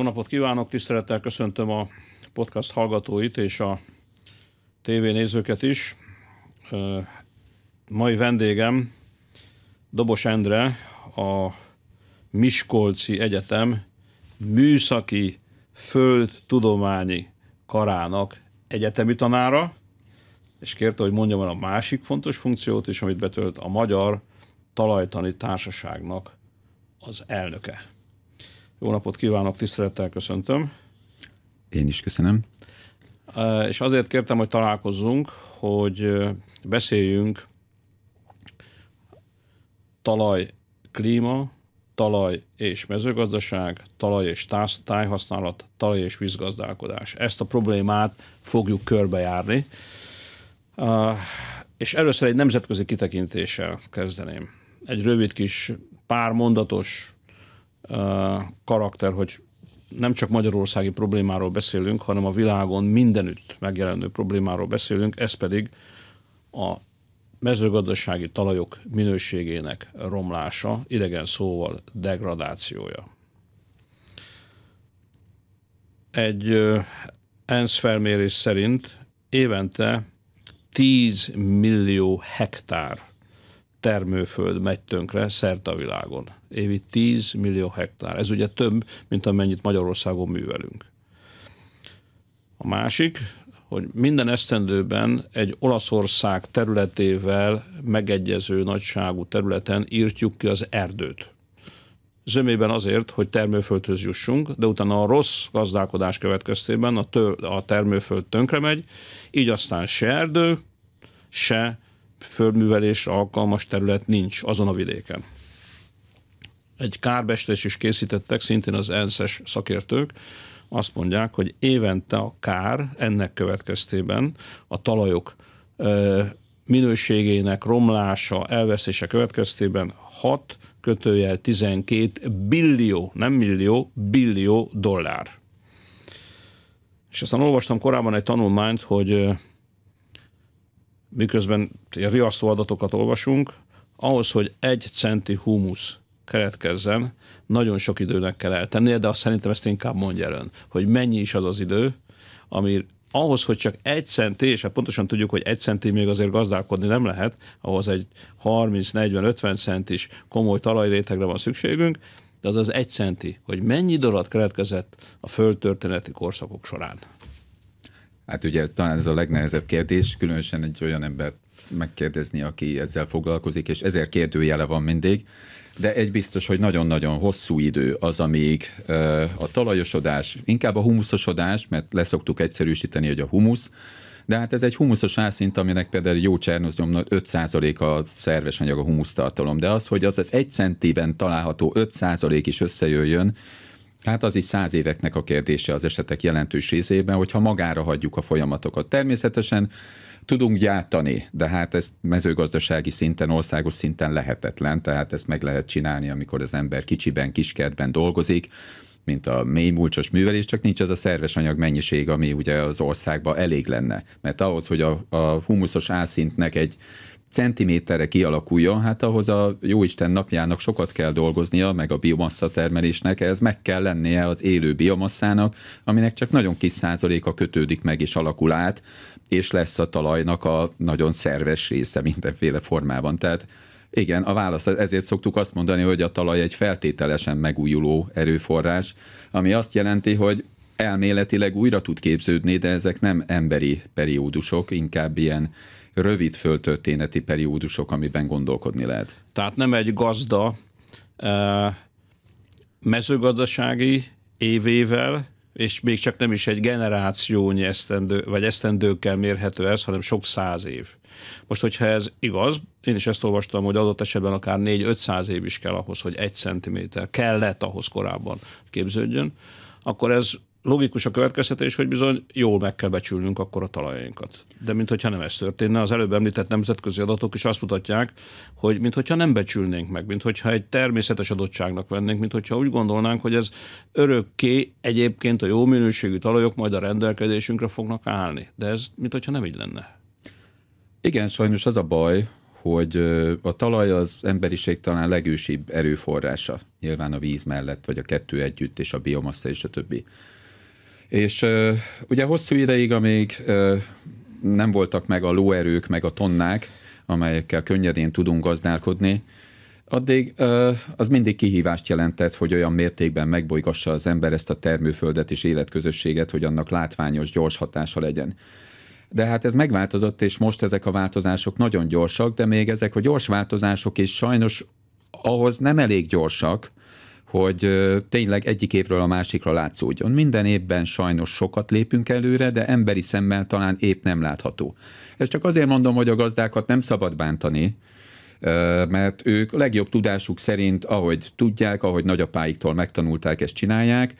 Jó napot kívánok, tisztelettel köszöntöm a podcast hallgatóit és a tévénézőket is. Mai vendégem Dobos Endre, a Miskolci Egyetem műszaki földtudományi karának egyetemi tanára, és kérte, hogy mondjam el a másik fontos funkciót is, amit betölt a Magyar Talajtani Társaságnak az elnöke. Jó napot kívánok, tisztelettel köszöntöm. Én is köszönöm. És azért kértem, hogy találkozzunk, hogy beszéljünk talaj, klíma, talaj és mezőgazdaság, talaj és tájhasználat, talaj és vízgazdálkodás. Ezt a problémát fogjuk körbejárni. És először egy nemzetközi kitekintéssel kezdeném. Egy rövid kis pár mondatos karakter, hogy nem csak magyarországi problémáról beszélünk, hanem a világon mindenütt megjelenő problémáról beszélünk, ez pedig a mezőgazdasági talajok minőségének romlása, idegen szóval degradációja. Egy ENSZ felmérés szerint évente 10 millió hektár termőföld megy tönkre szerte a világon. Évi 10 millió hektár. Ez ugye több, mint amennyit Magyarországon művelünk. A másik, hogy minden esztendőben egy Olaszország területével megegyező nagyságú területen írtjuk ki az erdőt. Zömében azért, hogy termőföldhöz jussunk, de utána a rossz gazdálkodás következtében a, tör, a termőföld tönkre megy, így aztán se erdő, se földművelésre alkalmas terület nincs azon a vidéken. Egy kárbestés is készítettek, szintén az ENSZ-es szakértők, azt mondják, hogy évente a kár ennek következtében a talajok minőségének romlása, elveszése következtében 6 kötőjel 12 billió, nem millió, billió dollár. És aztán olvastam korábban egy tanulmányt, hogy miközben riasztó adatokat olvasunk, ahhoz, hogy egy centi humusz keletkezzen, nagyon sok időnek kell eltennie, de azt szerintem ezt inkább mondja ön, hogy mennyi is az az idő, ami ahhoz, hogy csak egy centi, és hát pontosan tudjuk, hogy egy centi még azért gazdálkodni nem lehet, ahhoz egy 30-40-50 centis komoly talajrétegre van szükségünk, de az az egy centi, hogy mennyi dolat keletkezett a földtörténeti korszakok során. Hát ugye talán ez a legnehezebb kérdés, különösen egy olyan embert megkérdezni, aki ezzel foglalkozik, és ezért kérdőjele van mindig. De egy biztos, hogy nagyon-nagyon hosszú idő az, amíg a talajosodás, inkább a humuszosodás, mert leszoktuk egyszerűsíteni, hogy a humusz, de hát ez egy humuszos ászint, aminek például egy jó csernozom, 5% a szerves anyag a humusztartalom. De az, hogy az az egy centiben található 5% is összejöjjön, Hát az is száz éveknek a kérdése az esetek jelentős részében, hogyha magára hagyjuk a folyamatokat. Természetesen tudunk gyártani, de hát ezt mezőgazdasági szinten, országos szinten lehetetlen, tehát ezt meg lehet csinálni, amikor az ember kicsiben, kiskertben dolgozik, mint a mély múlcsos művelés, csak nincs ez a szerves anyag mennyiség, ami ugye az országban elég lenne. Mert ahhoz, hogy a, a humuszos álszintnek egy centiméterre kialakuljon, hát ahhoz a jóisten napjának sokat kell dolgoznia, meg a biomassa termelésnek, ez meg kell lennie az élő biomasszának, aminek csak nagyon kis százaléka kötődik meg és alakul át, és lesz a talajnak a nagyon szerves része mindenféle formában. Tehát igen, a válasz. Ezért szoktuk azt mondani, hogy a talaj egy feltételesen megújuló erőforrás, ami azt jelenti, hogy elméletileg újra tud képződni, de ezek nem emberi periódusok, inkább ilyen rövid föltörténeti periódusok, amiben gondolkodni lehet. Tehát nem egy gazda eh, mezőgazdasági évével, és még csak nem is egy generációnyi esztendő, vagy esztendőkkel mérhető ez, hanem sok száz év. Most, hogyha ez igaz, én is ezt olvastam, hogy adott esetben akár 4-500 év is kell ahhoz, hogy egy centiméter kellett ahhoz korábban képződjön, akkor ez logikus a következtetés, hogy bizony jól meg kell becsülnünk akkor a talajainkat. De mintha nem ez történne, az előbb említett nemzetközi adatok is azt mutatják, hogy mintha nem becsülnénk meg, mintha egy természetes adottságnak vennénk, mintha úgy gondolnánk, hogy ez örökké egyébként a jó minőségű talajok majd a rendelkezésünkre fognak állni. De ez mintha nem így lenne. Igen, sajnos az a baj, hogy a talaj az emberiség talán legősibb erőforrása, nyilván a víz mellett, vagy a kettő együtt, és a biomassa, és a többi. És ugye hosszú ideig, amíg nem voltak meg a lóerők, meg a tonnák, amelyekkel könnyedén tudunk gazdálkodni, addig az mindig kihívást jelentett, hogy olyan mértékben megbolygassa az ember ezt a termőföldet és életközösséget, hogy annak látványos, gyors hatása legyen. De hát ez megváltozott, és most ezek a változások nagyon gyorsak, de még ezek a gyors változások is sajnos ahhoz nem elég gyorsak, hogy tényleg egyik évről a másikra látszódjon. Minden évben sajnos sokat lépünk előre, de emberi szemmel talán épp nem látható. Ezt csak azért mondom, hogy a gazdákat nem szabad bántani, mert ők legjobb tudásuk szerint, ahogy tudják, ahogy nagyapáiktól megtanulták, ezt csinálják,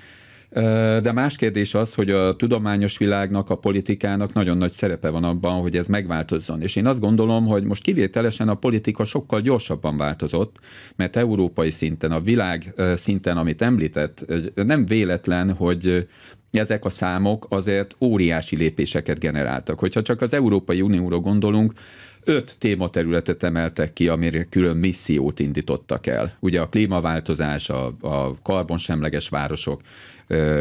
de más kérdés az, hogy a tudományos világnak, a politikának nagyon nagy szerepe van abban, hogy ez megváltozzon. És én azt gondolom, hogy most kivételesen a politika sokkal gyorsabban változott, mert európai szinten, a világ szinten, amit említett, nem véletlen, hogy ezek a számok azért óriási lépéseket generáltak. Hogyha csak az Európai Unióra gondolunk, öt tématerületet emeltek ki, amire külön missziót indítottak el. Ugye a klímaváltozás, a, a karbonsemleges városok,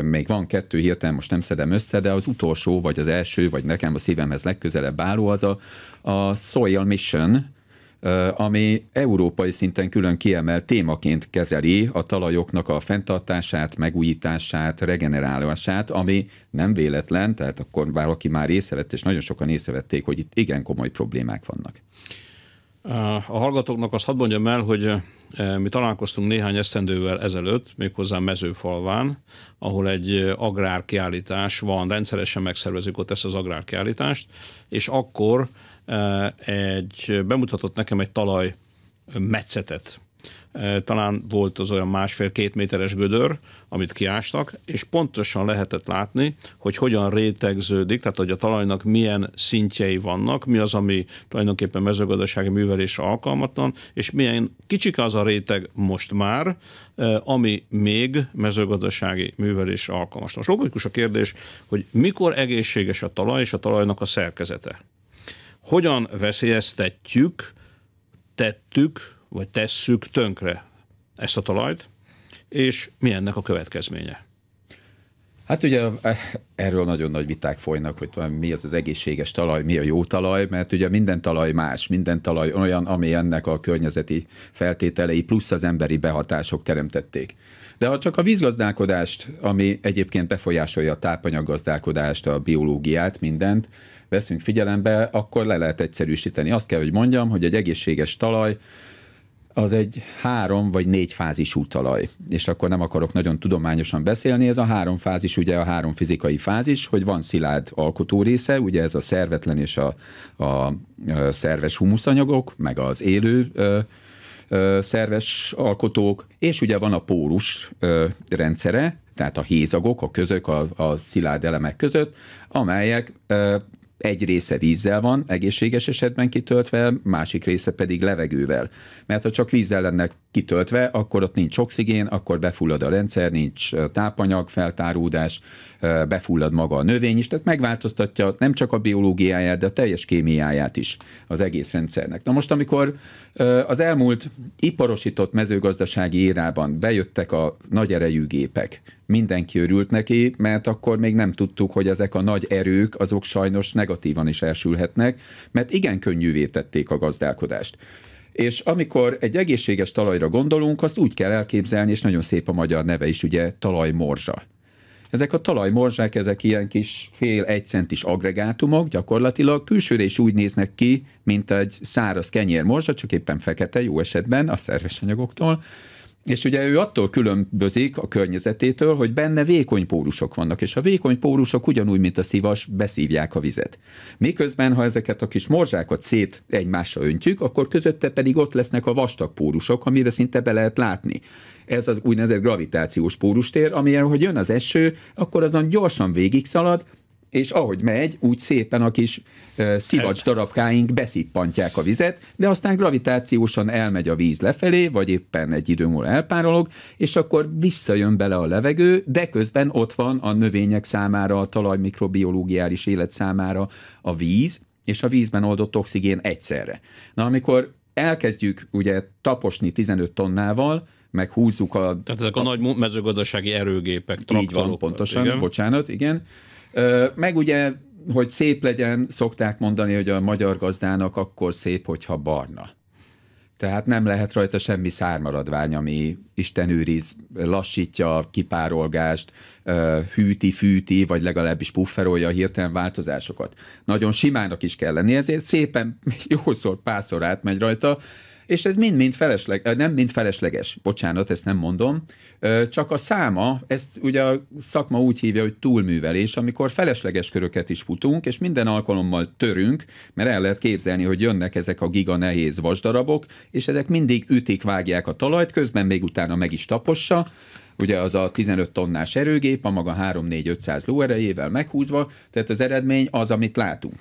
még van kettő hirtelen, most nem szedem össze, de az utolsó, vagy az első, vagy nekem a szívemhez legközelebb álló az a, a Soil Mission, ami európai szinten külön kiemelt témaként kezeli a talajoknak a fenntartását, megújítását, regenerálását, ami nem véletlen, tehát akkor valaki már észrevett, és nagyon sokan észrevették, hogy itt igen komoly problémák vannak. A hallgatóknak azt hadd mondjam el, hogy e, mi találkoztunk néhány esztendővel ezelőtt, méghozzá mezőfalván, ahol egy e, agrárkiállítás van, rendszeresen megszervezik ott ezt az agrárkiállítást, és akkor e, egy, bemutatott nekem egy talaj metszetet, talán volt az olyan másfél-két méteres gödör, amit kiástak, és pontosan lehetett látni, hogy hogyan rétegződik, tehát hogy a talajnak milyen szintjei vannak, mi az, ami tulajdonképpen mezőgazdasági művelésre alkalmatlan, és milyen kicsik az a réteg most már, ami még mezőgazdasági művelésre alkalmas. Most logikus a kérdés, hogy mikor egészséges a talaj és a talajnak a szerkezete. Hogyan veszélyeztetjük, tettük vagy tesszük tönkre ezt a talajt, és mi ennek a következménye? Hát ugye e, erről nagyon nagy viták folynak, hogy mi az az egészséges talaj, mi a jó talaj, mert ugye minden talaj más, minden talaj olyan, ami ennek a környezeti feltételei plusz az emberi behatások teremtették. De ha csak a vízgazdálkodást, ami egyébként befolyásolja a tápanyaggazdálkodást, a biológiát, mindent, veszünk figyelembe, akkor le lehet egyszerűsíteni. Azt kell, hogy mondjam, hogy egy egészséges talaj az egy három vagy négy fázisú talaj. És akkor nem akarok nagyon tudományosan beszélni, ez a három fázis, ugye a három fizikai fázis, hogy van szilárd alkotó része, ugye ez a szervetlen és a, a szerves humuszanyagok, meg az élő ö, ö, szerves alkotók, és ugye van a pórus ö, rendszere, tehát a hézagok, a közök, a, a szilárd elemek között, amelyek egy része vízzel van, egészséges esetben kitöltve, másik része pedig levegővel. Mert ha csak vízzel lenne kitöltve, akkor ott nincs oxigén, akkor befullad a rendszer, nincs tápanyag, feltáródás, befullad maga a növény is, tehát megváltoztatja nem csak a biológiáját, de a teljes kémiáját is az egész rendszernek. Na most, amikor az elmúlt iparosított mezőgazdasági érában bejöttek a nagy erejű gépek, mindenki örült neki, mert akkor még nem tudtuk, hogy ezek a nagy erők azok sajnos negatívan is elsülhetnek, mert igen könnyűvé tették a gazdálkodást. És amikor egy egészséges talajra gondolunk, azt úgy kell elképzelni, és nagyon szép a magyar neve is, ugye talajmorzsa. Ezek a talajmorzsák, ezek ilyen kis fél egy centis agregátumok, gyakorlatilag külsőre is úgy néznek ki, mint egy száraz kenyérmorzsa, csak éppen fekete, jó esetben a szerves anyagoktól, és ugye ő attól különbözik a környezetétől, hogy benne vékony pórusok vannak, és a vékony pórusok ugyanúgy, mint a szivas, beszívják a vizet. Miközben, ha ezeket a kis morzsákat szét egymásra öntjük, akkor közötte pedig ott lesznek a vastag pórusok, amire szinte be lehet látni. Ez az úgynevezett gravitációs pórustér, amilyen, hogy jön az eső, akkor azon gyorsan végigszalad és ahogy megy, úgy szépen a kis uh, szivacs darabkáink beszippantják a vizet, de aztán gravitációsan elmegy a víz lefelé, vagy éppen egy idő múlva elpárolog, és akkor visszajön bele a levegő, de közben ott van a növények számára, a talaj mikrobiológiális élet számára a víz, és a vízben oldott oxigén egyszerre. Na, amikor elkezdjük ugye taposni 15 tonnával, meg húzzuk a... Tehát ezek a, a nagy mezőgazdasági erőgépek, traktorok. Így van, pontosan, igen. bocsánat, igen. Meg ugye, hogy szép legyen, szokták mondani, hogy a magyar gazdának akkor szép, hogyha barna. Tehát nem lehet rajta semmi szármaradvány, ami Isten őriz, lassítja a kipárolgást, hűti, fűti, vagy legalábbis pufferolja a hirtelen változásokat. Nagyon simának is kell lenni, ezért szépen jószor, pászor átmegy rajta, és ez mind-mind felesleg, nem mind felesleges, bocsánat, ezt nem mondom, csak a száma, ezt ugye a szakma úgy hívja, hogy túlművelés, amikor felesleges köröket is futunk, és minden alkalommal törünk, mert el lehet képzelni, hogy jönnek ezek a giga nehéz vasdarabok, és ezek mindig ütik, vágják a talajt, közben még utána meg is tapossa, ugye az a 15 tonnás erőgép, a maga 3-4-500 lóerejével meghúzva, tehát az eredmény az, amit látunk.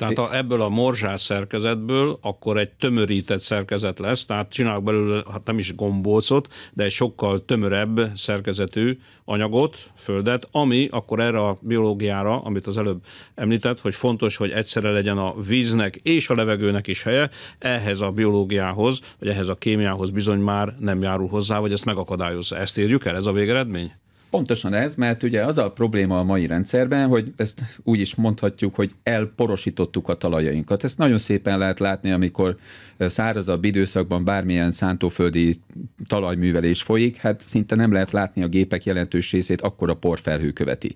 Tehát a, ebből a morzsás szerkezetből akkor egy tömörített szerkezet lesz, tehát csinálok belőle, hát nem is gombócot, de egy sokkal tömörebb szerkezetű anyagot, földet, ami akkor erre a biológiára, amit az előbb említett, hogy fontos, hogy egyszerre legyen a víznek és a levegőnek is helye, ehhez a biológiához, vagy ehhez a kémiához bizony már nem járul hozzá, vagy ezt megakadályozza. Ezt érjük el, ez a végeredmény? Pontosan ez, mert ugye az a probléma a mai rendszerben, hogy ezt úgy is mondhatjuk, hogy elporosítottuk a talajainkat. Ezt nagyon szépen lehet látni, amikor szárazabb időszakban bármilyen szántóföldi talajművelés folyik, hát szinte nem lehet látni a gépek jelentős részét, akkor a porfelhő követi.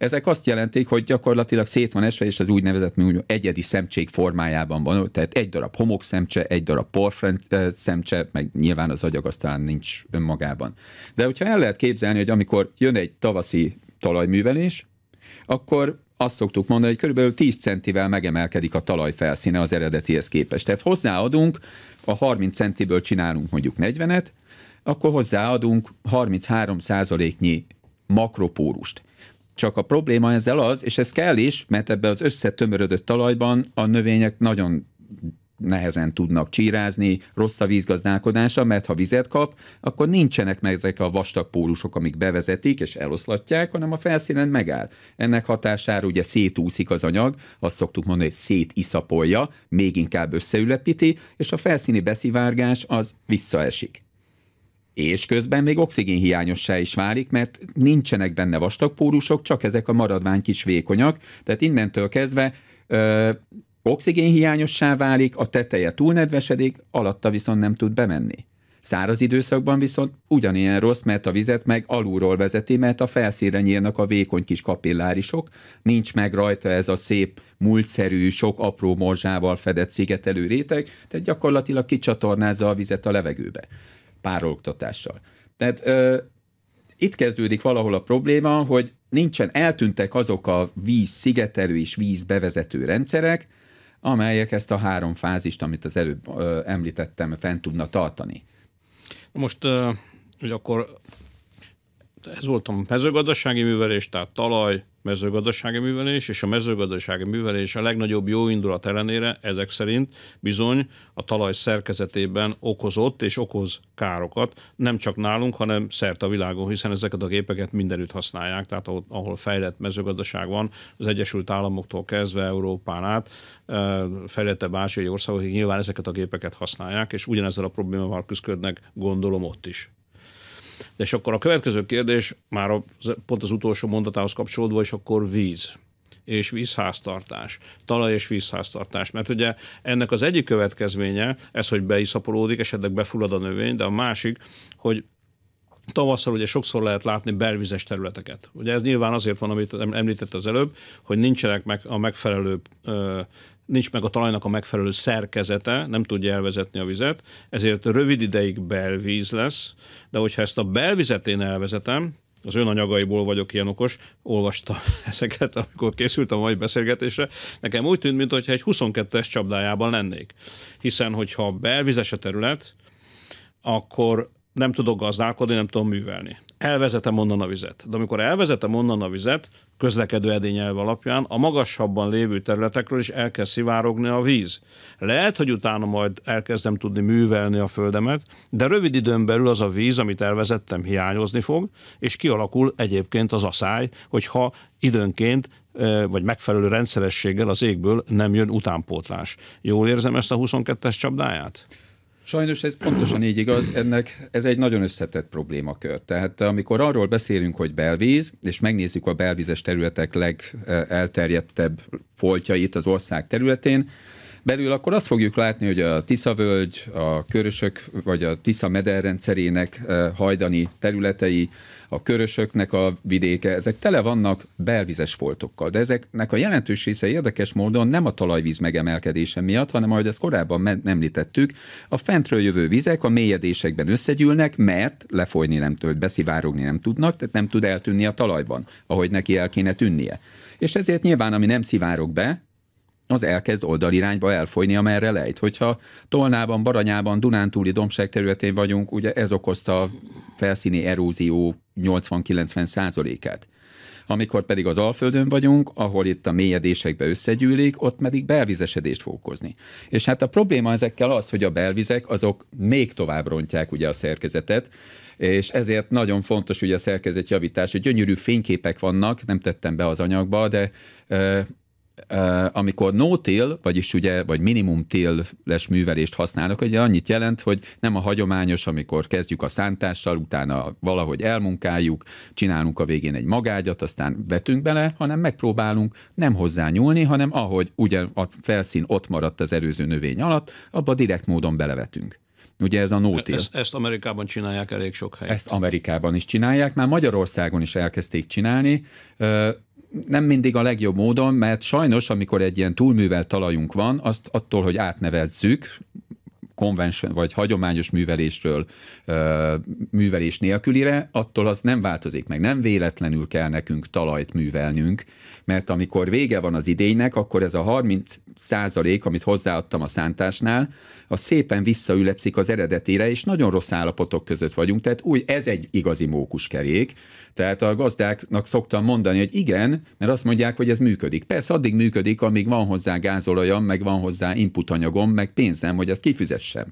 Ezek azt jelentik, hogy gyakorlatilag szét van esve, és az úgynevezett mi mondjuk, egyedi szemcsék formájában van. Tehát egy darab homokszemcse, egy darab porfrent szemcse, meg nyilván az agyag aztán nincs önmagában. De hogyha el lehet képzelni, hogy amikor jön egy tavaszi talajművelés, akkor azt szoktuk mondani, hogy körülbelül 10 centivel megemelkedik a talaj felszíne az eredetihez képest. Tehát hozzáadunk, a 30 centiből csinálunk mondjuk 40-et, akkor hozzáadunk 33 százaléknyi makropórust. Csak a probléma ezzel az, és ez kell is, mert ebbe az összetömörödött talajban a növények nagyon nehezen tudnak csírázni, rossz a vízgazdálkodása, mert ha vizet kap, akkor nincsenek meg ezek a vastag pólusok, amik bevezetik és eloszlatják, hanem a felszínen megáll. Ennek hatására ugye szétúszik az anyag, azt szoktuk mondani, hogy szétiszapolja, még inkább összeülepíti, és a felszíni beszivárgás az visszaesik és közben még oxigénhiányossá is válik, mert nincsenek benne vastagpórusok, csak ezek a maradvány kis vékonyak, tehát innentől kezdve ö, oxigénhiányossá válik, a teteje túlnedvesedik, alatta viszont nem tud bemenni. Száraz időszakban viszont ugyanilyen rossz, mert a vizet meg alulról vezeti, mert a felszínre nyílnak a vékony kis kapillárisok, nincs meg rajta ez a szép, múltszerű, sok apró morzsával fedett szigetelő réteg, tehát gyakorlatilag kicsatornázza a vizet a levegőbe pároloktatással. Tehát ö, itt kezdődik valahol a probléma, hogy nincsen, eltűntek azok a víz szigetelő és víz bevezető rendszerek, amelyek ezt a három fázist, amit az előbb ö, említettem, fent tudna tartani. Most, ö, hogy akkor ez volt a mezőgazdasági művelés, tehát talaj, mezőgazdasági művelés, és a mezőgazdasági művelés a legnagyobb indulat ellenére ezek szerint bizony a talaj szerkezetében okozott és okoz károkat, nem csak nálunk, hanem szerte a világon, hiszen ezeket a gépeket mindenütt használják, tehát ahol, ahol fejlett mezőgazdaság van, az Egyesült Államoktól kezdve Európán át, eh, fejlettebb ázsiai országok, nyilván ezeket a gépeket használják, és ugyanezzel a problémával küzdködnek, gondolom ott is. De és akkor a következő kérdés, már a, pont az utolsó mondatához kapcsolódva, és akkor víz és vízháztartás, talaj és vízháztartás. Mert ugye ennek az egyik következménye, ez, hogy beiszaporódik, esetleg befullad a növény, de a másik, hogy tavasszal ugye sokszor lehet látni belvizes területeket. Ugye ez nyilván azért van, amit említett az előbb, hogy nincsenek meg a megfelelő nincs meg a talajnak a megfelelő szerkezete, nem tudja elvezetni a vizet, ezért rövid ideig belvíz lesz, de hogyha ezt a belvizet én elvezetem, az önanyagaiból vagyok ilyen okos, olvastam ezeket, amikor készültem a mai beszélgetésre, nekem úgy tűnt, mintha egy 22-es csapdájában lennék. Hiszen, hogyha belvizes a terület, akkor nem tudok gazdálkodni, nem tudom művelni elvezetem onnan a vizet. De amikor elvezetem onnan a vizet, közlekedő edényelv alapján a magasabban lévő területekről is elkezd szivárogni a víz. Lehet, hogy utána majd elkezdem tudni művelni a földemet, de rövid időn belül az a víz, amit elvezettem, hiányozni fog, és kialakul egyébként az asszály, hogyha időnként e, vagy megfelelő rendszerességgel az égből nem jön utánpótlás. Jól érzem ezt a 22-es csapdáját? Sajnos ez pontosan így igaz, ennek ez egy nagyon összetett problémakör. Tehát amikor arról beszélünk, hogy belvíz, és megnézzük a belvízes területek legelterjedtebb foltjait az ország területén, belül, akkor azt fogjuk látni, hogy a Tisza völgy, a Körösök, vagy a Tisza mederrendszerének eh, hajdani területei, a körösöknek a vidéke, ezek tele vannak belvizes foltokkal, de ezeknek a jelentős része érdekes módon nem a talajvíz megemelkedése miatt, hanem ahogy ezt korábban említettük, a fentről jövő vizek a mélyedésekben összegyűlnek, mert lefolyni nem tud, beszivárogni nem tudnak, tehát nem tud eltűnni a talajban, ahogy neki el kéne tűnnie. És ezért nyilván, ami nem szivárog be, az elkezd oldalirányba elfolyni, amerre lejt. Hogyha Tolnában, Baranyában, Dunántúli dombság területén vagyunk, ugye ez okozta a felszíni erózió 80-90 százalékát. Amikor pedig az Alföldön vagyunk, ahol itt a mélyedésekbe összegyűlik, ott pedig belvizesedést fog okozni. És hát a probléma ezekkel az, hogy a belvizek azok még tovább rontják ugye a szerkezetet, és ezért nagyon fontos ugye a szerkezetjavítás, hogy gyönyörű fényképek vannak, nem tettem be az anyagba, de amikor no-till, vagyis ugye, vagy minimum tilles művelést használok, ugye annyit jelent, hogy nem a hagyományos, amikor kezdjük a szántással, utána valahogy elmunkáljuk, csinálunk a végén egy magágyat, aztán vetünk bele, hanem megpróbálunk nem hozzá nyúlni, hanem ahogy ugye a felszín ott maradt az előző növény alatt, abba direkt módon belevetünk. Ugye ez a nótil. Ezt, ezt Amerikában csinálják elég sok helyen. Ezt Amerikában is csinálják, már Magyarországon is elkezdték csinálni nem mindig a legjobb módon, mert sajnos, amikor egy ilyen túlművelt talajunk van, azt attól, hogy átnevezzük, konvention vagy hagyományos művelésről művelés nélkülire, attól az nem változik meg. Nem véletlenül kell nekünk talajt művelnünk, mert amikor vége van az idénynek, akkor ez a 30 százalék, amit hozzáadtam a szántásnál, az szépen visszaülepszik az eredetére, és nagyon rossz állapotok között vagyunk. Tehát új, ez egy igazi mókuskerék, tehát a gazdáknak szoktam mondani, hogy igen, mert azt mondják, hogy ez működik. Persze addig működik, amíg van hozzá gázolajam, meg van hozzá inputanyagom, meg pénzem, hogy ezt kifizessem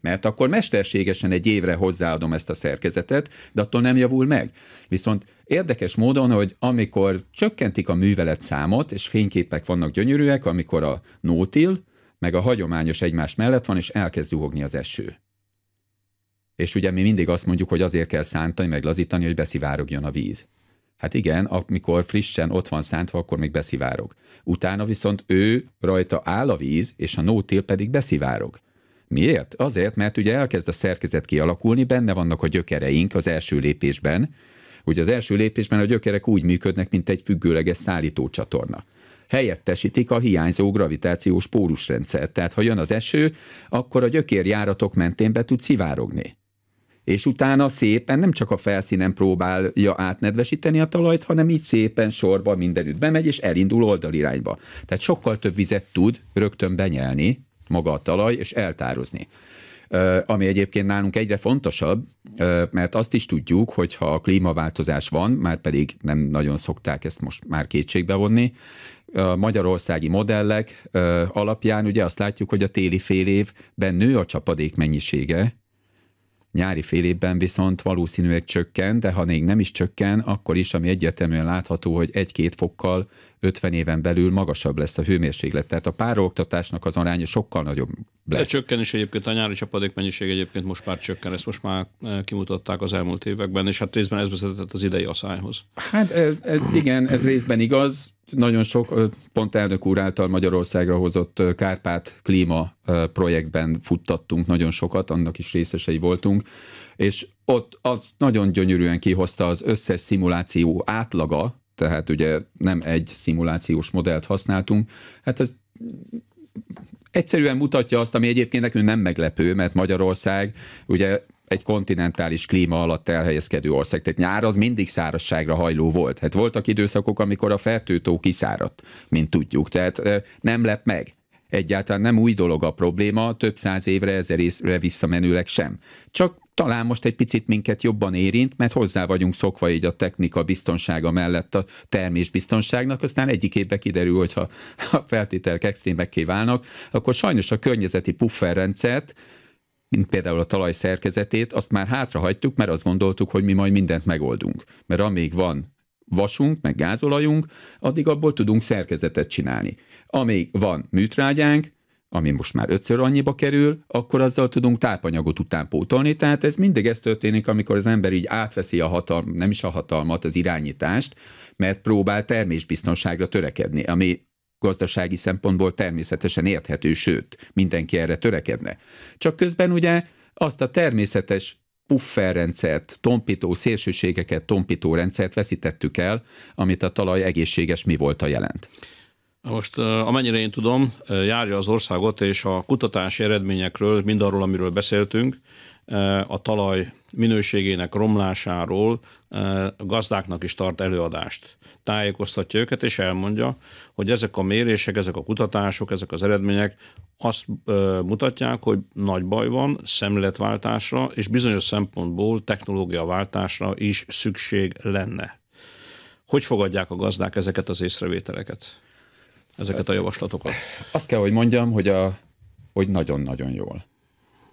mert akkor mesterségesen egy évre hozzáadom ezt a szerkezetet, de attól nem javul meg. Viszont érdekes módon, hogy amikor csökkentik a művelet számot, és fényképek vannak gyönyörűek, amikor a nótil, meg a hagyományos egymás mellett van, és elkezd zuhogni az eső. És ugye mi mindig azt mondjuk, hogy azért kell szántani, meg lazítani, hogy beszivárogjon a víz. Hát igen, amikor frissen ott van szántva, akkor még beszivárog. Utána viszont ő rajta áll a víz, és a nótil pedig beszivárog. Miért? Azért, mert ugye elkezd a szerkezet kialakulni, benne vannak a gyökereink az első lépésben. Ugye az első lépésben a gyökerek úgy működnek, mint egy függőleges szállítócsatorna helyettesítik a hiányzó gravitációs pórusrendszert. Tehát ha jön az eső, akkor a gyökérjáratok mentén be tud szivárogni és utána szépen nem csak a felszínen próbálja átnedvesíteni a talajt, hanem így szépen sorba mindenütt bemegy, és elindul oldalirányba. Tehát sokkal több vizet tud rögtön benyelni maga a talaj, és eltározni. Ami egyébként nálunk egyre fontosabb, mert azt is tudjuk, hogy ha a klímaváltozás van, már pedig nem nagyon szokták ezt most már kétségbe vonni, a magyarországi modellek alapján ugye azt látjuk, hogy a téli fél évben nő a csapadék mennyisége, nyári fél évben viszont valószínűleg csökken, de ha még nem is csökken, akkor is, ami egyértelműen látható, hogy egy-két fokkal 50 éven belül magasabb lesz a hőmérséklet. Tehát a pároktatásnak az aránya sokkal nagyobb lesz. De csökken is egyébként a nyári csapadék mennyiség egyébként most már csökken, ezt most már eh, kimutatták az elmúlt években, és hát részben ez vezetett az idei asszályhoz. Hát ez, ez igen, ez részben igaz, nagyon sok, pont elnök úr által Magyarországra hozott Kárpát klíma projektben futtattunk nagyon sokat, annak is részesei voltunk, és ott az nagyon gyönyörűen kihozta az összes szimuláció átlaga, tehát ugye nem egy szimulációs modellt használtunk. Hát ez egyszerűen mutatja azt, ami egyébként nekünk nem meglepő, mert Magyarország ugye egy kontinentális klíma alatt elhelyezkedő ország. Tehát nyár az mindig szárazságra hajló volt. Hát voltak időszakok, amikor a fertőtó kiszáradt, mint tudjuk. Tehát nem lep meg. Egyáltalán nem új dolog a probléma, több száz évre, ezer észre visszamenőleg sem. Csak talán most egy picit minket jobban érint, mert hozzá vagyunk szokva így a technika biztonsága mellett a termés biztonságnak, aztán egyik évben kiderül, hogy ha a feltételek extrémekké válnak, akkor sajnos a környezeti pufferrendszert, mint például a talaj szerkezetét, azt már hátrahagytuk, mert azt gondoltuk, hogy mi majd mindent megoldunk. Mert amíg van vasunk, meg gázolajunk, addig abból tudunk szerkezetet csinálni. Amíg van műtrágyánk, ami most már ötször annyiba kerül, akkor azzal tudunk tápanyagot utánpótolni. Tehát ez mindig ez történik, amikor az ember így átveszi a hatalmat, nem is a hatalmat, az irányítást, mert próbál termésbiztonságra törekedni, ami gazdasági szempontból természetesen érthető, sőt, mindenki erre törekedne. Csak közben ugye azt a természetes pufferrendszert, tompító szélsőségeket, tompító rendszert veszítettük el, amit a talaj egészséges mi volt a jelent. Most amennyire én tudom, járja az országot, és a kutatási eredményekről, mindarról, amiről beszéltünk, a talaj minőségének romlásáról gazdáknak is tart előadást. Tájékoztatja őket, és elmondja, hogy ezek a mérések, ezek a kutatások, ezek az eredmények azt mutatják, hogy nagy baj van szemléletváltásra, és bizonyos szempontból technológiaváltásra is szükség lenne. Hogy fogadják a gazdák ezeket az észrevételeket? ezeket a javaslatokat? Azt kell, hogy mondjam, hogy, a, hogy nagyon-nagyon jól.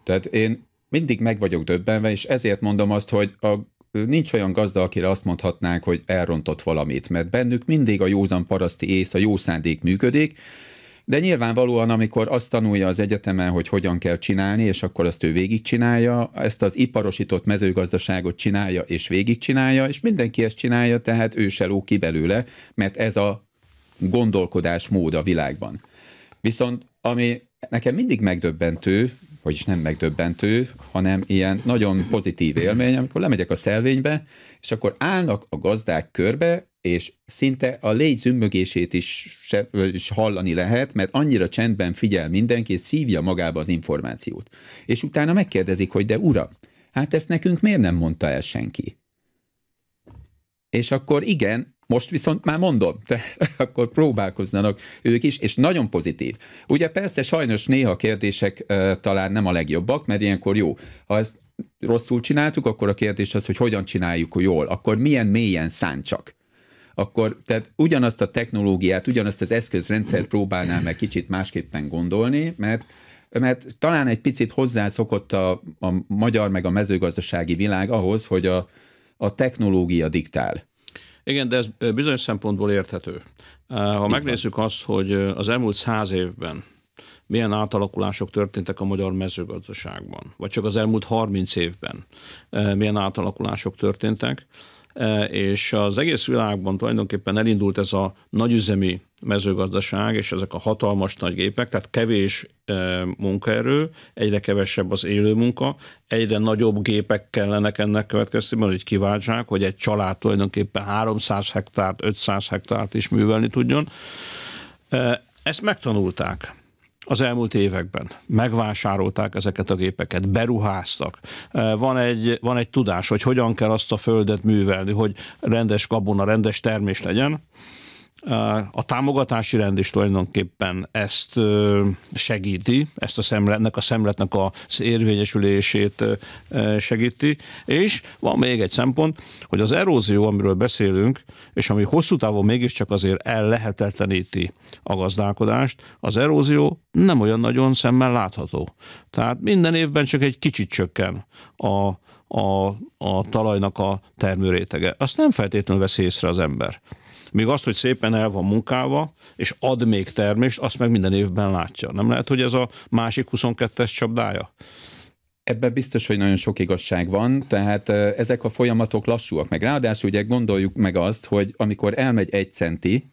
Tehát én mindig meg vagyok döbbenve, és ezért mondom azt, hogy a, nincs olyan gazda, akire azt mondhatnánk, hogy elrontott valamit, mert bennük mindig a józan paraszti ész, a jó szándék működik, de nyilvánvalóan, amikor azt tanulja az egyetemen, hogy hogyan kell csinálni, és akkor azt ő végigcsinálja, ezt az iparosított mezőgazdaságot csinálja és végigcsinálja, és mindenki ezt csinálja, tehát ő se ló ki belőle, mert ez a gondolkodásmód a világban. Viszont ami nekem mindig megdöbbentő, vagyis nem megdöbbentő, hanem ilyen nagyon pozitív élmény, amikor lemegyek a szelvénybe, és akkor állnak a gazdák körbe, és szinte a légy zümmögését is, se, is hallani lehet, mert annyira csendben figyel mindenki, és szívja magába az információt. És utána megkérdezik, hogy de ura, hát ezt nekünk miért nem mondta el senki? És akkor igen, most viszont már mondom, te, akkor próbálkoznának ők is, és nagyon pozitív. Ugye persze sajnos néha a kérdések e, talán nem a legjobbak, mert ilyenkor jó. Ha ezt rosszul csináltuk, akkor a kérdés az, hogy hogyan csináljuk jól, akkor milyen mélyen szántsak akkor tehát ugyanazt a technológiát, ugyanazt az eszközrendszert próbálnál meg kicsit másképpen gondolni, mert mert talán egy picit hozzászokott a, a magyar meg a mezőgazdasági világ ahhoz, hogy a, a technológia diktál. Igen, de ez bizonyos szempontból érthető. Ha megnézzük azt, hogy az elmúlt száz évben milyen átalakulások történtek a magyar mezőgazdaságban, vagy csak az elmúlt 30 évben milyen átalakulások történtek, és az egész világban tulajdonképpen elindult ez a nagyüzemi mezőgazdaság, és ezek a hatalmas nagy gépek, tehát kevés e, munkaerő, egyre kevesebb az élő munka, egyre nagyobb gépek kellenek ennek következtében, hogy kiváltsák, hogy egy család tulajdonképpen 300 hektárt, 500 hektárt is művelni tudjon. E, ezt megtanulták az elmúlt években. Megvásárolták ezeket a gépeket, beruháztak. E, van egy, van egy tudás, hogy hogyan kell azt a földet művelni, hogy rendes gabona, rendes termés legyen a támogatási rend is tulajdonképpen ezt segíti, ezt a szemletnek, a szemletnek az érvényesülését segíti, és van még egy szempont, hogy az erózió, amiről beszélünk, és ami hosszú távon mégiscsak azért ellehetetleníti a gazdálkodást, az erózió nem olyan nagyon szemmel látható. Tehát minden évben csak egy kicsit csökken a, a, a talajnak a termőrétege. Azt nem feltétlenül veszi észre az ember. Még azt, hogy szépen el van munkálva, és ad még termést, azt meg minden évben látja. Nem lehet, hogy ez a másik 22-es csapdája? Ebben biztos, hogy nagyon sok igazság van, tehát ezek a folyamatok lassúak meg. Ráadásul ugye gondoljuk meg azt, hogy amikor elmegy egy centi,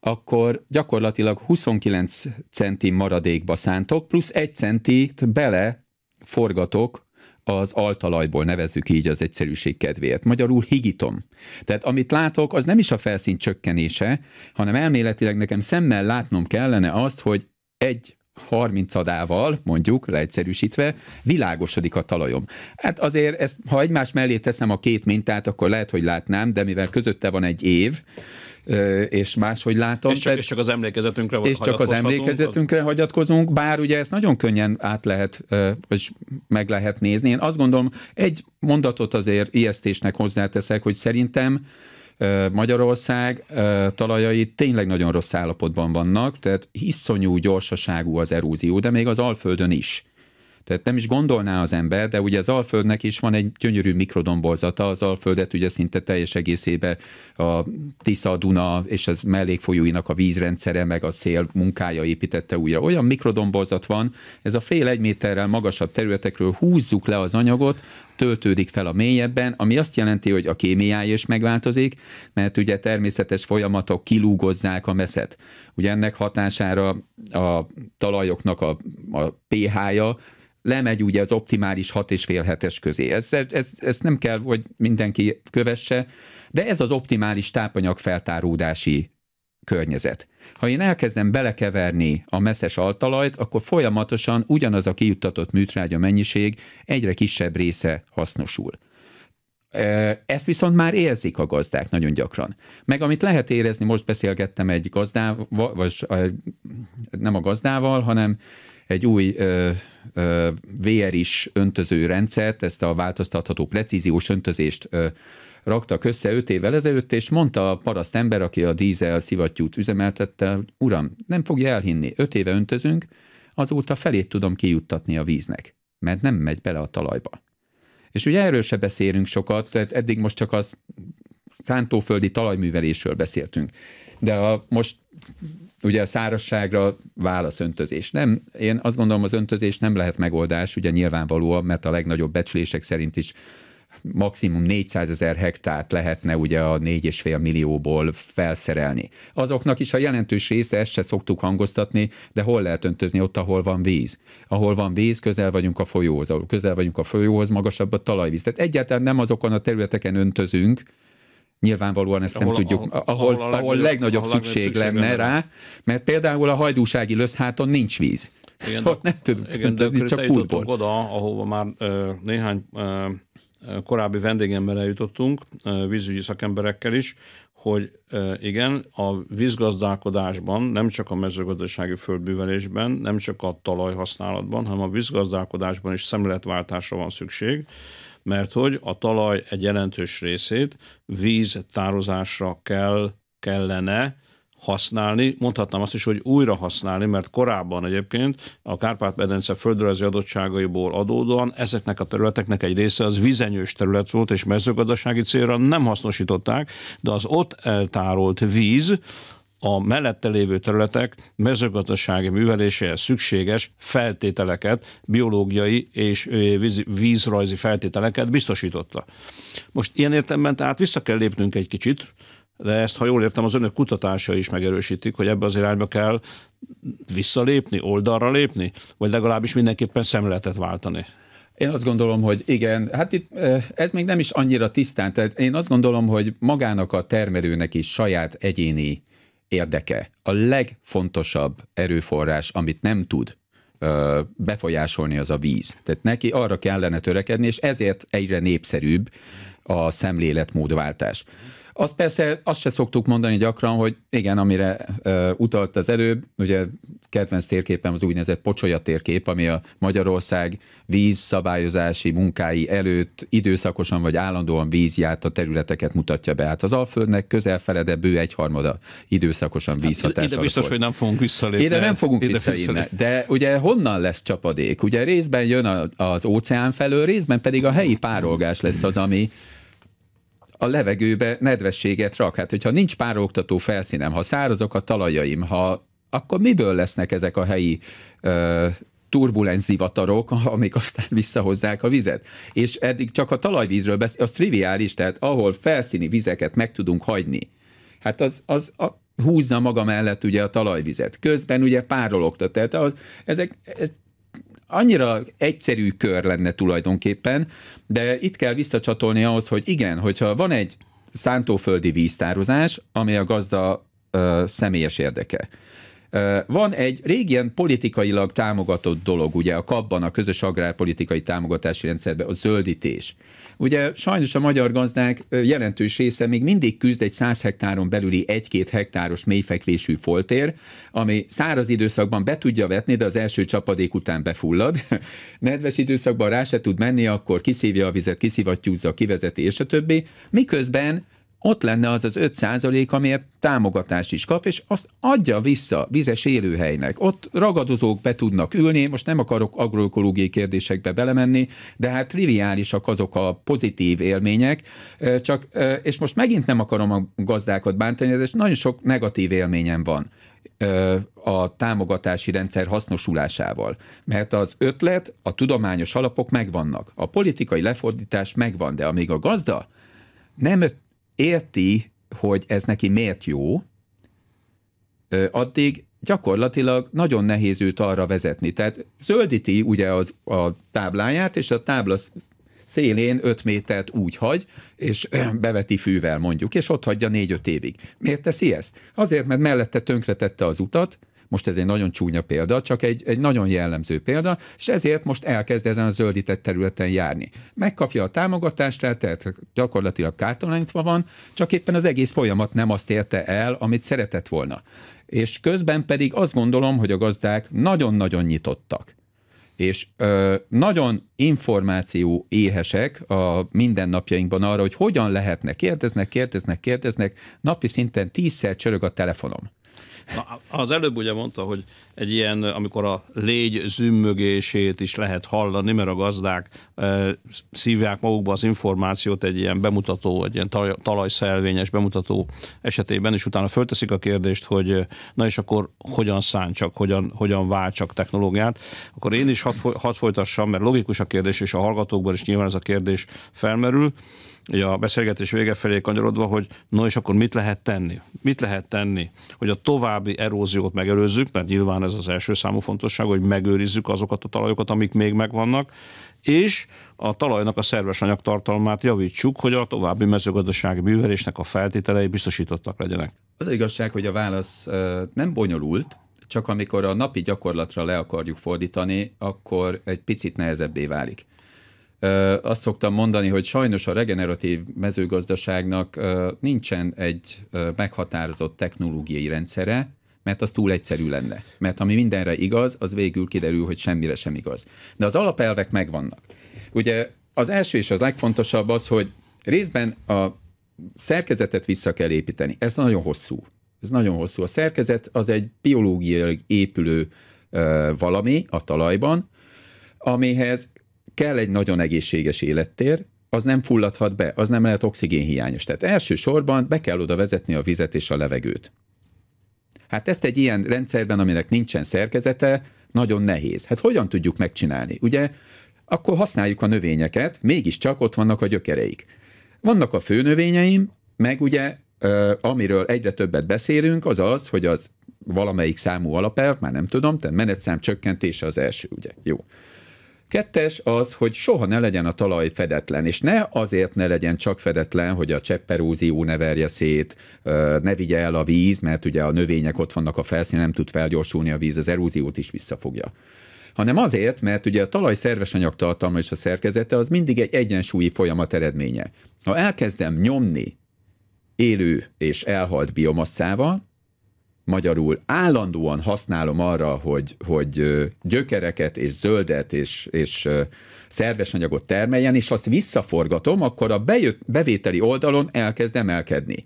akkor gyakorlatilag 29 centi maradékba szántok, plusz egy centit bele forgatok az altalajból, nevezzük így az egyszerűség kedvéért. Magyarul higítom. Tehát amit látok, az nem is a felszín csökkenése, hanem elméletileg nekem szemmel látnom kellene azt, hogy egy 30 adával, mondjuk, leegyszerűsítve, világosodik a talajom. Hát azért, ezt, ha egymás mellé teszem a két mintát, akkor lehet, hogy látnám, de mivel közötte van egy év, és máshogy látom. És csak, tehát, és csak az emlékezetünkre És csak az emlékezetünkre hagyatkozunk, bár ugye ezt nagyon könnyen át lehet, és meg lehet nézni. Én azt gondolom, egy mondatot azért ijesztésnek hozzáteszek, hogy szerintem Magyarország talajai tényleg nagyon rossz állapotban vannak, tehát iszonyú gyorsaságú az erózió, de még az Alföldön is. Tehát nem is gondolná az ember, de ugye az Alföldnek is van egy gyönyörű mikrodomborzata, az Alföldet ugye szinte teljes egészében a Tisza, a Duna és az mellékfolyóinak a vízrendszere, meg a szél munkája építette újra. Olyan mikrodomborzat van, ez a fél egy méterrel magasabb területekről húzzuk le az anyagot, töltődik fel a mélyebben, ami azt jelenti, hogy a kémiája is megváltozik, mert ugye természetes folyamatok kilúgozzák a meszet. Ugye ennek hatására a talajoknak a, a pH-ja lemegy ugye az optimális fél hetes közé. Ezt, ez ez nem kell, hogy mindenki kövesse, de ez az optimális tápanyag feltáródási környezet. Ha én elkezdem belekeverni a messzes altalajt, akkor folyamatosan ugyanaz a kijuttatott műtrágya mennyiség egyre kisebb része hasznosul. Ezt viszont már érzik a gazdák nagyon gyakran. Meg amit lehet érezni, most beszélgettem egy gazdával, vagy nem a gazdával, hanem egy új ö, ö, VR is öntöző rendszert, ezt a változtatható precíziós öntözést ö, raktak össze öt évvel ezelőtt, és mondta a paraszt ember, aki a dízel szivattyút üzemeltette, hogy uram, nem fogja elhinni, öt éve öntözünk, azóta felét tudom kijuttatni a víznek, mert nem megy bele a talajba. És ugye erről se beszélünk sokat, tehát eddig most csak az szántóföldi talajművelésről beszéltünk. De a, most ugye a szárazságra válasz öntözés. Nem, én azt gondolom, az öntözés nem lehet megoldás, ugye nyilvánvalóan, mert a legnagyobb becslések szerint is maximum 400 ezer hektárt lehetne ugye a 4,5 millióból felszerelni. Azoknak is a jelentős része, ezt se szoktuk hangoztatni, de hol lehet öntözni? Ott, ahol van víz. Ahol van víz, közel vagyunk a folyóhoz, ahol közel vagyunk a folyóhoz, magasabb a talajvíz. Tehát egyáltalán nem azokon a területeken öntözünk, Nyilvánvalóan ezt ahol, nem tudjuk, ahol, ahol, ahol, ahol legnagyobb ahol szükség, szükség lenne, lenne rá, mert például a hajdúsági löszháton nincs víz. Igen, Ott nem tudunk igen, öntözni, csak kútból. oda, ahova már ö, néhány ö, korábbi vendégemmel eljutottunk, ö, vízügyi szakemberekkel is, hogy igen, a vízgazdálkodásban, nem csak a mezőgazdasági földbűvelésben, nem csak a talajhasználatban, hanem a vízgazdálkodásban is szemléletváltásra van szükség, mert hogy a talaj egy jelentős részét víztározásra kell, kellene használni, mondhatnám azt is, hogy újra használni, mert korábban egyébként a Kárpát-medence földrajzi adottságaiból adódóan ezeknek a területeknek egy része az vizenyős terület volt, és mezőgazdasági célra nem hasznosították, de az ott eltárolt víz, a mellette lévő területek mezőgazdasági műveléséhez szükséges feltételeket, biológiai és vízrajzi feltételeket biztosította. Most ilyen értemben tehát vissza kell lépnünk egy kicsit, de ezt, ha jól értem, az önök kutatása is megerősítik, hogy ebbe az irányba kell visszalépni, oldalra lépni, vagy legalábbis mindenképpen szemléletet váltani. Én azt gondolom, hogy igen, hát itt ez még nem is annyira tisztán, tehát én azt gondolom, hogy magának a termelőnek is saját egyéni érdeke, a legfontosabb erőforrás, amit nem tud befolyásolni az a víz. Tehát neki arra kellene törekedni, és ezért egyre népszerűbb a szemléletmódváltás. Azt persze, azt se szoktuk mondani gyakran, hogy igen, amire ö, utalt az előbb, ugye kedvenc térképem az úgynevezett pocsolya térkép, ami a Magyarország vízszabályozási munkái előtt időszakosan vagy állandóan vízjárt a területeket mutatja be. Hát az Alföldnek közel felede bő egyharmada időszakosan vízhatás. Hát, biztos, volt. hogy nem fogunk visszalépni. Ide nem fogunk ide visszalépni. De ugye honnan lesz csapadék? Ugye részben jön a, az óceán felől, részben pedig a helyi párolgás lesz az, ami a levegőbe nedvességet rak. Hát, hogyha nincs pároktató felszínem, ha szárazok a talajaim, ha akkor miből lesznek ezek a helyi ö, turbulens zivatarok, amik aztán visszahozzák a vizet. És eddig csak a talajvízről beszél, az triviális, tehát ahol felszíni vizeket meg tudunk hagyni, hát az, az a, húzza maga mellett ugye a talajvizet. Közben ugye párologtat, tehát az, ezek, ez annyira egyszerű kör lenne tulajdonképpen, de itt kell visszacsatolni ahhoz, hogy igen, hogyha van egy szántóföldi víztározás, ami a gazda ö, személyes érdeke, van egy régen politikailag támogatott dolog, ugye a kapban, a közös agrárpolitikai támogatási rendszerben, a zöldítés. Ugye sajnos a magyar gazdák jelentős része még mindig küzd egy 100 hektáron belüli 1-2 hektáros mélyfekvésű foltér, ami száraz időszakban be tudja vetni, de az első csapadék után befullad. Nedves időszakban rá se tud menni, akkor kiszívja a vizet, kiszivattyúzza, kivezeti, és a többi. Miközben ott lenne az az 5 százalék, amiért támogatást is kap, és azt adja vissza vizes élőhelynek. Ott ragadozók be tudnak ülni, most nem akarok agroökológiai kérdésekbe belemenni, de hát triviálisak azok a pozitív élmények, csak, és most megint nem akarom a gazdákat bántani, de nagyon sok negatív élményem van a támogatási rendszer hasznosulásával. Mert az ötlet, a tudományos alapok megvannak, a politikai lefordítás megvan, de amíg a gazda nem érti, hogy ez neki miért jó, addig gyakorlatilag nagyon nehéz őt arra vezetni. Tehát zöldíti ugye az, a tábláját, és a tábla szélén 5 métert úgy hagy, és beveti fűvel mondjuk, és ott hagyja 4-5 évig. Miért teszi ezt? Azért, mert mellette tönkretette az utat, most ez egy nagyon csúnya példa, csak egy, egy nagyon jellemző példa, és ezért most elkezd ezen a zöldített területen járni. Megkapja a támogatást, tehát gyakorlatilag kártalanítva van, csak éppen az egész folyamat nem azt érte el, amit szeretett volna. És közben pedig azt gondolom, hogy a gazdák nagyon-nagyon nyitottak és ö, nagyon információ éhesek a mindennapjainkban arra, hogy hogyan lehetne. Kérdeznek, kérdeznek, kérdeznek, napi szinten tízszer csörög a telefonom. Na, az előbb ugye mondta, hogy egy ilyen, amikor a légy zümmögését is lehet hallani, mert a gazdák e, szívják magukba az információt egy ilyen bemutató, egy ilyen talajszelvényes bemutató esetében, és utána fölteszik a kérdést, hogy e, na és akkor hogyan szán csak, hogyan, hogyan váltsak technológiát, akkor én is hadd folytassam, mert logikus a kérdés, és a hallgatókban is nyilván ez a kérdés felmerül a beszélgetés vége felé kanyarodva, hogy na és akkor mit lehet tenni? Mit lehet tenni, hogy a további eróziót megelőzzük, mert nyilván ez az első számú fontosság, hogy megőrizzük azokat a talajokat, amik még megvannak, és a talajnak a szerves anyagtartalmát javítsuk, hogy a további mezőgazdasági művelésnek a feltételei biztosítottak legyenek. Az igazság, hogy a válasz nem bonyolult, csak amikor a napi gyakorlatra le akarjuk fordítani, akkor egy picit nehezebbé válik azt szoktam mondani, hogy sajnos a regeneratív mezőgazdaságnak nincsen egy meghatározott technológiai rendszere, mert az túl egyszerű lenne. Mert ami mindenre igaz, az végül kiderül, hogy semmire sem igaz. De az alapelvek megvannak. Ugye az első és az legfontosabb az, hogy részben a szerkezetet vissza kell építeni. Ez nagyon hosszú. Ez nagyon hosszú. A szerkezet az egy biológiai épülő valami a talajban, amihez kell egy nagyon egészséges élettér, az nem fulladhat be, az nem lehet oxigénhiányos. Tehát elsősorban be kell oda vezetni a vizet és a levegőt. Hát ezt egy ilyen rendszerben, aminek nincsen szerkezete, nagyon nehéz. Hát hogyan tudjuk megcsinálni? Ugye akkor használjuk a növényeket, mégiscsak ott vannak a gyökereik. Vannak a főnövényeim, meg ugye, amiről egyre többet beszélünk, az az, hogy az valamelyik számú alapelv, már nem tudom, tehát menetszám csökkentése az első, ugye? Jó. Kettes az, hogy soha ne legyen a talaj fedetlen, és ne azért ne legyen csak fedetlen, hogy a cseppperúzió ne verje szét, ne vigye el a víz, mert ugye a növények ott vannak a felszínen, nem tud felgyorsulni a víz, az eróziót is visszafogja hanem azért, mert ugye a talaj szerves anyagtartalma és a szerkezete az mindig egy egyensúlyi folyamat eredménye. Ha elkezdem nyomni élő és elhalt biomasszával, magyarul állandóan használom arra, hogy, hogy gyökereket és zöldet és, és szerves anyagot termeljen, és azt visszaforgatom, akkor a bejött, bevételi oldalon elkezd emelkedni.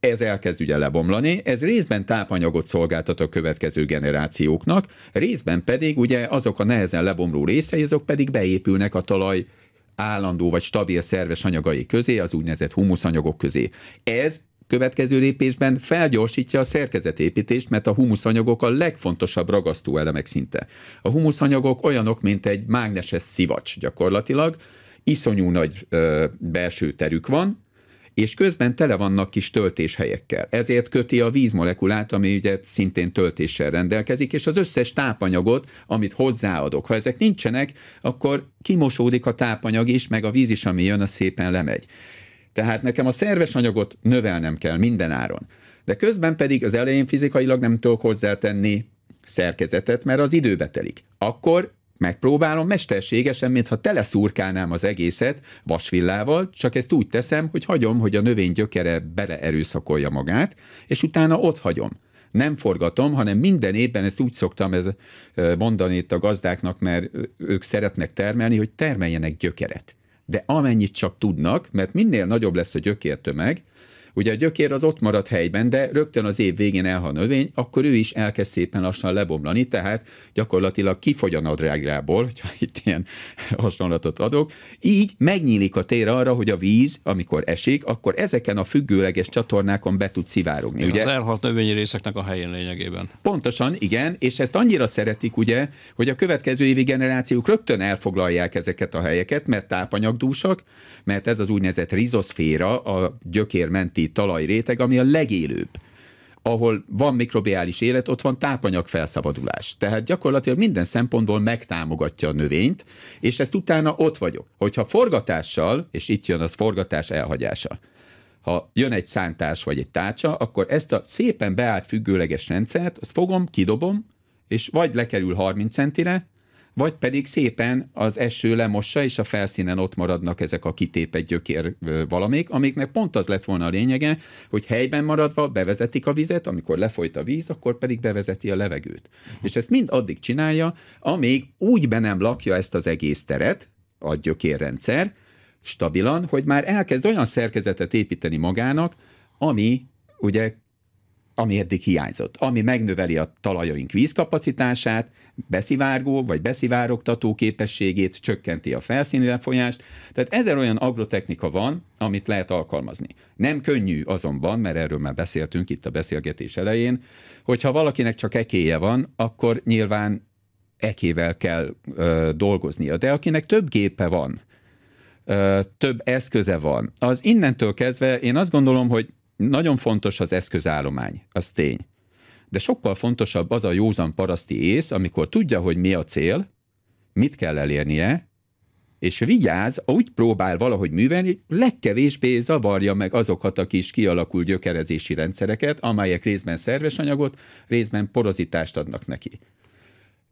Ez elkezd ugye lebomlani, ez részben tápanyagot szolgáltat a következő generációknak, részben pedig ugye azok a nehezen lebomló részei, azok pedig beépülnek a talaj állandó vagy stabil szerves anyagai közé, az úgynevezett humuszanyagok közé. Ez Következő lépésben felgyorsítja a szerkezetépítést, mert a humuszanyagok a legfontosabb ragasztóelemek szinte. A humuszanyagok olyanok, mint egy mágneses szivacs gyakorlatilag, iszonyú nagy ö, belső terük van, és közben tele vannak kis töltéshelyekkel. Ezért köti a vízmolekulát, ami ugye szintén töltéssel rendelkezik, és az összes tápanyagot, amit hozzáadok. Ha ezek nincsenek, akkor kimosódik a tápanyag is, meg a víz is, ami jön, a szépen lemegy. Tehát nekem a szerves anyagot növelnem kell minden áron. De közben pedig az elején fizikailag nem tudok hozzátenni szerkezetet, mert az időbe telik. Akkor megpróbálom mesterségesen, mintha teleszúrkálnám az egészet vasvillával, csak ezt úgy teszem, hogy hagyom, hogy a növény gyökere beleerőszakolja magát, és utána ott hagyom. Nem forgatom, hanem minden évben ezt úgy szoktam ez mondani itt a gazdáknak, mert ők szeretnek termelni, hogy termeljenek gyökeret de amennyit csak tudnak, mert minél nagyobb lesz a gyökértömeg, Ugye a gyökér az ott marad helyben, de rögtön az év végén elhal növény, akkor ő is elkezd szépen lassan lebomlani, tehát gyakorlatilag kifogy a nadrágjából, hogyha itt ilyen hasonlatot adok. Így megnyílik a tér arra, hogy a víz, amikor esik, akkor ezeken a függőleges csatornákon be tud szivárogni. Ugye? Az elhalt növényi részeknek a helyén lényegében. Pontosan, igen, és ezt annyira szeretik, ugye, hogy a következő évi generációk rögtön elfoglalják ezeket a helyeket, mert tápanyagdúsak, mert ez az úgynevezett rizoszféra, a gyökér menti alatti talajréteg, ami a legélőbb ahol van mikrobiális élet, ott van tápanyag felszabadulás. Tehát gyakorlatilag minden szempontból megtámogatja a növényt, és ezt utána ott vagyok. Hogyha forgatással, és itt jön az forgatás elhagyása, ha jön egy szántás vagy egy tárcsa, akkor ezt a szépen beállt függőleges rendszert, azt fogom, kidobom, és vagy lekerül 30 centire, vagy pedig szépen az eső lemossa, és a felszínen ott maradnak ezek a kitépett gyökér valamik, amiknek pont az lett volna a lényege, hogy helyben maradva bevezetik a vizet, amikor lefolyt a víz, akkor pedig bevezeti a levegőt. Mhm. És ezt mind addig csinálja, amíg úgy be nem lakja ezt az egész teret, a gyökérrendszer, stabilan, hogy már elkezd olyan szerkezetet építeni magának, ami ugye ami eddig hiányzott, ami megnöveli a talajaink vízkapacitását, beszivárgó vagy beszivárogtató képességét, csökkenti a felszíni lefolyást. Tehát ezer olyan agrotechnika van, amit lehet alkalmazni. Nem könnyű azonban, mert erről már beszéltünk itt a beszélgetés elején, hogyha valakinek csak ekéje van, akkor nyilván ekével kell ö, dolgoznia. De akinek több gépe van, ö, több eszköze van, az innentől kezdve én azt gondolom, hogy nagyon fontos az eszközállomány, az tény. De sokkal fontosabb az a józan paraszti ész, amikor tudja, hogy mi a cél, mit kell elérnie, és vigyáz, úgy próbál valahogy művelni, legkevésbé zavarja meg azokat a kis kialakult gyökerezési rendszereket, amelyek részben szerves anyagot, részben porozitást adnak neki.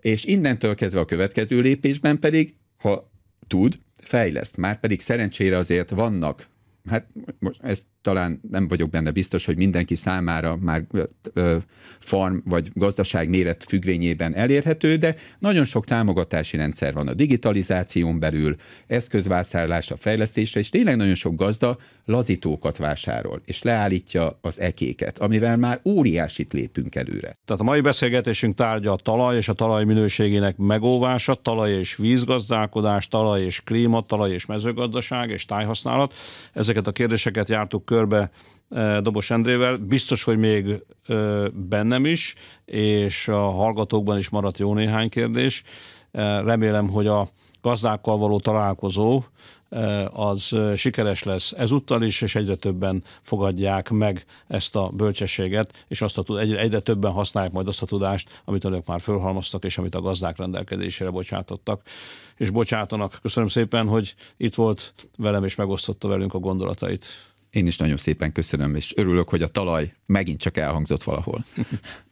És innentől kezdve a következő lépésben pedig, ha tud, fejleszt. Már pedig szerencsére azért vannak hát most ezt talán nem vagyok benne biztos, hogy mindenki számára már farm vagy gazdaság méret függvényében elérhető, de nagyon sok támogatási rendszer van a digitalizáción belül, eszközvásárlás a fejlesztésre, és tényleg nagyon sok gazda lazítókat vásárol, és leállítja az ekéket, amivel már óriásit lépünk előre. Tehát a mai beszélgetésünk tárgya a talaj és a talaj minőségének megóvása, talaj és vízgazdálkodás, talaj és klíma, talaj és mezőgazdaság és tájhasználat. Ez ezeket a kérdéseket jártuk körbe eh, Dobos Endrével, biztos, hogy még eh, bennem is, és a hallgatókban is maradt jó néhány kérdés. Eh, remélem, hogy a gazdákkal való találkozó Eh, az eh, sikeres lesz ezúttal is, és egyre többen fogadják meg ezt a bölcsességet, és azt a, egyre, egyre többen használják majd azt a tudást, amit önök már fölhalmoztak, és amit a gazdák rendelkezésére bocsátottak. És bocsátanak. Köszönöm szépen, hogy itt volt velem, és megosztotta velünk a gondolatait. Én is nagyon szépen köszönöm, és örülök, hogy a talaj megint csak elhangzott valahol.